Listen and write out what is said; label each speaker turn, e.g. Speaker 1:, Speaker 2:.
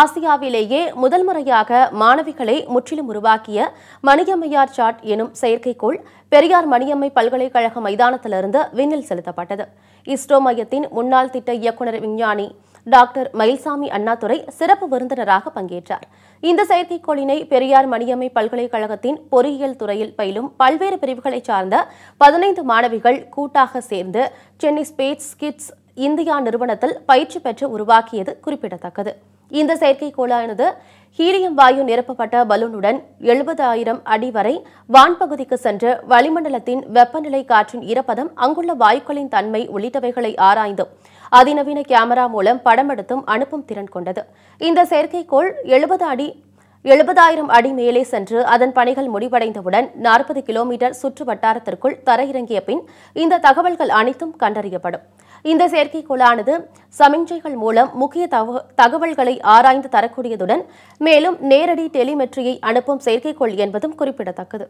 Speaker 1: ஆசியாவிலேயே முதல் முறையாக மாணவிகளை முற்றிலும் உருவாக்கிய மணியம்மையார் சாட் எனும் செயற்கைக்கோள் பெரியார் மணியம்மை பல்கலைக்கழக மைதானத்திலிருந்து விண்ணில் செலுத்தப்பட்டது இஸ்ரோ மையத்தின் முன்னாள் திட்ட இயக்குநர் விஞ்ஞானி டாக்டர் மயில்சாமி அண்ணாதுரை சிறப்பு விருந்தினராக பங்கேற்றார் இந்த செயற்கைக்கோளினை பெரியார் மணியம்மை பல்கலைக்கழகத்தின் பொறியியல் துறையில் பயிலும் பல்வேறு பிரிவுகளைச் சார்ந்த பதினைந்து மாணவிகள் கூட்டாக சேர்ந்து சென்னை ஸ்பேஸ் கிட்ஸ் இந்தியா நிறுவனத்தில் பயிற்சி பெற்று உருவாக்கியது குறிப்பிடத்தக்கது இந்த செயற்கைக்கோளானது ஹீலியம் வாயு நிரப்பப்பட்ட பலூனுடன் எழுபது ஆயிரம் அடி வரை வான்பகுதிக்கு சென்று வளிமண்டலத்தின் வெப்பநிலை காற்றின் ஈரப்பதம் அங்குள்ள வாயுக்களின் தன்மை உள்ளிட்டவைகளை ஆராய்ந்து அதிநவீன கேமரா மூலம் படமெடுத்தும் அனுப்பும் திறன் கொண்டது இந்த செயற்கைக்கோள் எழுபது அடி எழுபதாயிரம் அடி மேலே சென்று அதன் பணிகள் முடிவடைந்தவுடன் நாற்பது கிலோமீட்டர் சுற்று வட்டாரத்திற்குள் தரையிறங்கிய பின் இந்த தகவல்கள் அனைத்தும் கண்டறியப்படும் இந்த செயற்கைக்கோளானது சமிஞ்சைகள் மூலம் முக்கிய தகவல்களை ஆராய்ந்து தரக்கூடியதுடன் மேலும் நேரடி டெலிமெட்ரியை அனுப்பும் செயற்கைக்கோள் என்பதும் குறிப்பிடத்தக்கது